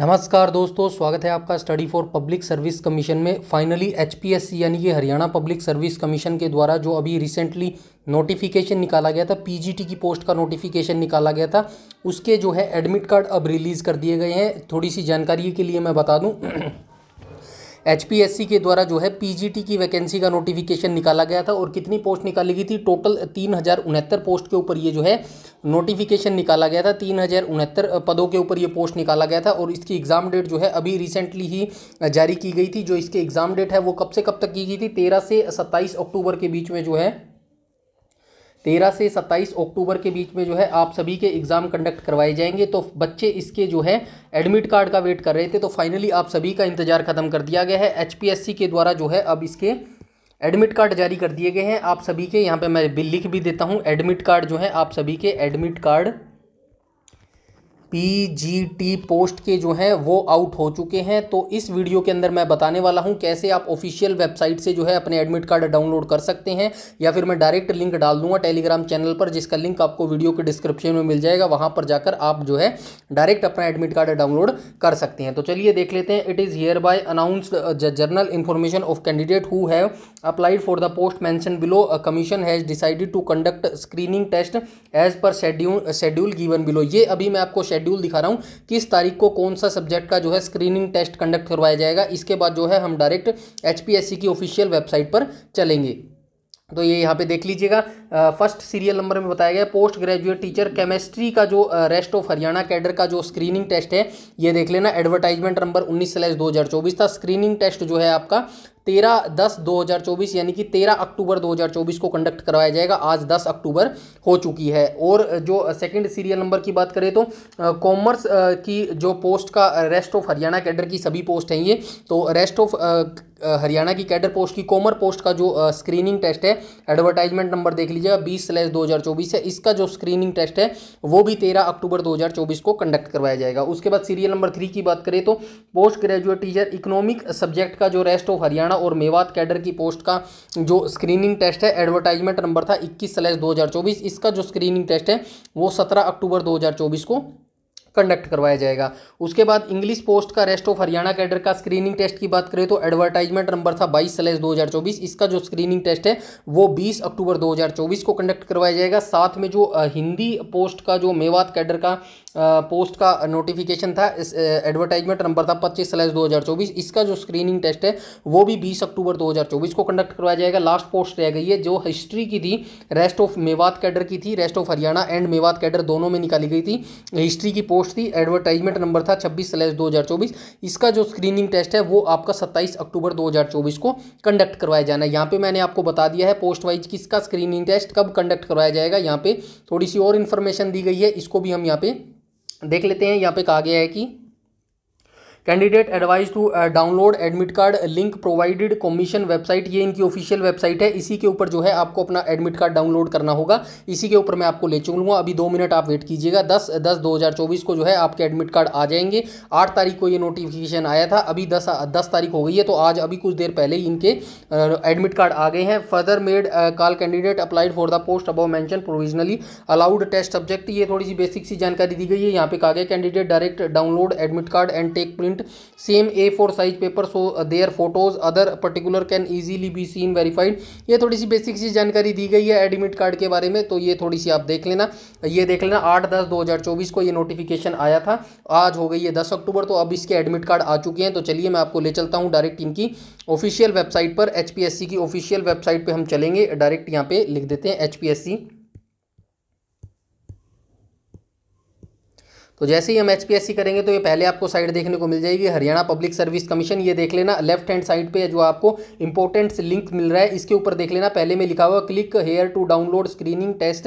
नमस्कार दोस्तों स्वागत है आपका study for public service commission में फाइनली एचपीएससी यानी कि हरियाणा पब्लिक सर्विस कमीशन के द्वारा जो अभी रिसेंटली नोटिफिकेशन निकाला गया था पीजीटी की पोस्ट का नोटिफिकेशन निकाला गया था उसके जो है एडमिट कार्ड अब रिलीज़ कर दिए गए हैं थोड़ी सी जानकारी के लिए मैं बता दूँ एचपीएससी के द्वारा जो है पीजीटी की वैकेंसी का नोटिफिकेशन निकाला गया था और कितनी पोस्ट निकाली गई थी टोटल तीन हज़ार उनहत्तर पोस्ट के ऊपर ये जो है नोटिफिकेशन निकाला गया था तीन हज़ार उनहत्तर पदों के ऊपर ये पोस्ट निकाला गया था और इसकी एग्ज़ाम डेट जो है अभी रिसेंटली ही जारी की गई थी जो इसके एग्ज़ाम डेट है वो कब से कब तक की गई थी तेरह से सत्ताईस अक्टूबर के बीच में जो है तेरह से सत्ताईस अक्टूबर के बीच में जो है आप सभी के एग्ज़ाम कंडक्ट करवाए जाएंगे तो बच्चे इसके जो है एडमिट कार्ड का वेट कर रहे थे तो फाइनली आप सभी का इंतजार ख़त्म कर दिया गया है एच के द्वारा जो है अब इसके एडमिट कार्ड जारी कर दिए गए हैं आप सभी के यहाँ पे मैं बिल लिख भी देता हूँ एडमिट कार्ड जो है आप सभी के एडमिट कार्ड पीजीटी पोस्ट के जो हैं वो आउट हो चुके हैं तो इस वीडियो के अंदर मैं बताने वाला हूं कैसे आप ऑफिशियल वेबसाइट से जो है अपने एडमिट कार्ड डाउनलोड कर सकते हैं या फिर मैं डायरेक्ट लिंक डाल दूंगा टेलीग्राम चैनल पर जिसका लिंक आपको वीडियो के डिस्क्रिप्शन में मिल जाएगा वहां पर जाकर आप जो है डायरेक्ट अपना एडमिट कार्ड डाउनलोड कर सकते हैं तो चलिए देख लेते हैं it is here by announced general information of candidate who have applied for the post mention below commission has decided to conduct screening test as per schedule schedule given below ये अभी मैं आपको शेड्यूल दिखा रहा हूँ किस तारीख को कौन सा सब्जेक्ट का जो है स्क्रीनिंग टेस्ट कंडक्ट करवाया जाएगा इसके बाद जो है हम डायरेक्ट एच की ऑफिशियल वेबसाइट पर चलेंगे तो ये यहाँ पे देख लीजिएगा फर्स्ट सीरियल नंबर में बताया गया पोस्ट ग्रेजुएट टीचर केमिस्ट्री का जो रेस्ट ऑफ हरियाणा कैडर का जो स्क्रीनिंग टेस्ट है ये देख लेना एडवर्टाइजमेंट नंबर उन्नीस स्लैस दो हज़ार चौबीस था स्क्रीनिंग टेस्ट जो है आपका तेरह दस दो हजार चौबीस यानी कि तेरह अक्टूबर दो हजार चौबीस को कंडक्ट करवाया जाएगा आज दस अक्टूबर हो चुकी है और जो सेकंड सीरियल नंबर की बात करें तो कॉमर्स की जो पोस्ट का रेस्ट ऑफ हरियाणा कैडर की सभी पोस्ट हैं ये तो रेस्ट ऑफ हरियाणा की कैडर पोस्ट की कॉमर पोस्ट का जो स्क्रीनिंग टेस्ट है एडवर्टाइजमेंट नंबर देख लीजिएगा बीस स्लैस दो हज़ार चौबीस है इसका जो स्क्रीनिंग टेस्ट है वो भी तेरह अक्टूबर दो हज़ार चौबीस को कंडक्ट करवाया जाएगा उसके बाद सीरियल नंबर थ्री की बात करें तो post graduate teacher economic subject का जो रेस्ट ऑफ हरियाणा और मेवात कैडर की पोस्ट का जो स्क्रीनिंग टेस्ट है एडवर्टाइजमेंट नंबर था इक्कीस स्लैश दो इसका जो स्क्रीनिंग टेस्ट है वो सत्रह अक्टूबर दो को कंडक्ट करवाया जाएगा उसके बाद इंग्लिश पोस्ट का रेस्ट ऑफ हरियाणा कैडर का स्क्रीनिंग टेस्ट की बात करें तो एडवर्टाइजमेंट नंबर था बाईस सलेस दो इसका जो स्क्रीनिंग टेस्ट है वो बीस अक्टूबर दो को कंडक्ट करवाया जाएगा साथ में जो हिंदी पोस्ट का जो मेवात कैडर का पोस्ट का नोटिफिकेशन था एडवर्टाइजमेंट नंबर था पच्चीस सलेस दो इसका जो स्क्रीनिंग टेस्ट है वो भी बीस अक्टूबर दो को कंडक्ट करवाया जाएगा लास्ट पोस्ट रह गई है जो हिस्ट्री की थी रेस्ट ऑफ मेवात कैडर की थी rest of Haryana and Mewat cadre दोनों में निकाली गई थी हिस्ट्री की पोस्ट पोस्ट थी एडवर्टाइजमेंट नंबर था छब्बीस स्लैश दो हज़ार चौबीस इसका जो स्क्रीनिंग टेस्ट है वो आपका सत्ताईस अक्टूबर दो हज़ार चौबीस को कंडक्ट करवाया जाना है यहाँ पे मैंने आपको बता दिया है पोस्ट वाइज किसका स्क्रीनिंग टेस्ट कब कंडक्ट करवाया जाएगा यहाँ पे थोड़ी सी और इन्फॉर्मेशन दी गई है इसको भी हम यहाँ पे देख लेते हैं यहाँ पे कहा गया है कि candidate advise to download admit card link provided commission website ये इनकी ऑफिशियल वेबसाइट है इसी के ऊपर जो है आपको अपना एडमिट कार्ड डाउनलोड करना होगा इसी के ऊपर मैं आपको ले चलूँगा अभी दो मिनट आप वेट कीजिएगा दस दस दो हज़ार चौबीस को जो है आपके एडमिट कार्ड आ जाएंगे आठ तारीख को ये नोटिफिकेशन आया था अभी दस दस तारीख हो गई है तो आज अभी कुछ देर पहले ही इनके एडमिट uh, कार्ड आ गए हैं further made call candidate applied for the post above mention provisionally allowed test subject ये थोड़ी सी बेसिक सी जानकारी दी गई है यहाँ पे कहा गया candidate direct download admit card and take print print same A four size paper so there photos other particular can easily be seen verified ये थोड़ी सी बेसिक सी जानकारी दी गई है एडमिट कार्ड के बारे में तो ये थोड़ी सी आप देख लेना ये देख लेना आठ दस दो हज़ार चौबीस को ये नोटिफिकेशन आया था आज हो गई है दस अक्टूबर तो अब इसके एडमिट कार्ड आ चुके हैं तो चलिए मैं आपको ले चलता हूँ डायरेक्ट इनकी ऑफिशियल वेबसाइट पर एच की ऑफिशियल वेबसाइट पर हम चलेंगे डायरेक्ट यहाँ पे लिख देते हैं एच तो जैसे ही हम एच करेंगे तो ये पहले आपको साइड देखने को मिल जाएगी हरियाणा पब्लिक सर्विस कमीशन ये देख लेना लेफ्ट हैंड साइड पे जो आपको इंपॉर्टेंट लिंक मिल रहा है इसके ऊपर देख लेना पहले में लिखा हुआ click here to download screening test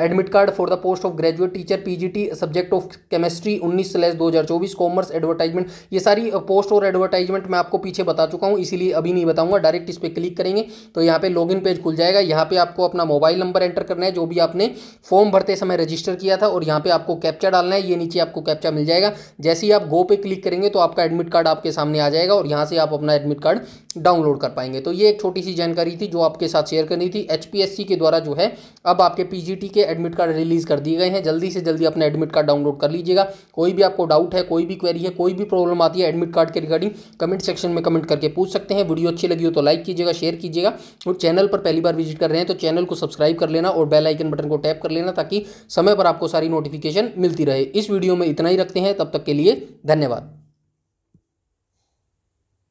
admit card for the post of graduate teacher PGT subject of chemistry उन्नीस स्लैस दो हज़ार चौबीस कॉमर्स एडवर्टाइजमेंट ये सारी पोस्ट uh, और एडवर्टाइजमेंट मैं आपको पीछे बता चुका हूँ इसीलिए अभी नहीं बताऊँगा डायरेक्ट इस पर क्लिक करेंगे तो यहाँ पे लॉग पेज खुल जाएगा यहाँ पे आपको अपना मोबाइल नंबर एंटर करना है जो भी आपने फॉर्म भरते समय रजिस्टर किया था और यहाँ पे आपको कैप्चर डालना है ये नीचे आपको कैप्चा मिल जाएगा जैसे ही आप गो पे क्लिक करेंगे तो आपका एडमिट कार्ड आपके सामने आ जाएगा और यहाँ से आप अपना एडमिट कार्ड डाउनलोड कर पाएंगे तो ये एक छोटी सी जानकारी थी जो आपके साथ शेयर करनी थी एच के द्वारा जो है अब आपके पी के एडमिट कार्ड रिलीज़ कर दिए गए हैं जल्दी से जल्दी अपना एडमिट कार्ड डाउनलोड कर लीजिएगा कोई भी आपको डाउट है कोई भी क्वेरी है कोई भी प्रॉब्लम आती है एडमिट कार्ड के रिगार्डिंग कमेंट सेक्शन में कमेंट करके पूछ सकते हैं वीडियो अच्छी लगी हो तो लाइक कीजिएगा शेयर कीजिएगा और चैनल पर पहली बार विजिट कर रहे हैं तो चैनल को सब्सक्राइब कर लेना और बेल आइकन बटन को टैप कर लेना ताकि समय पर आपको सारी नोटिफिकेशन मिलती रहे इस वीडियो में इतना ही रखते हैं तब तक के लिए धन्यवाद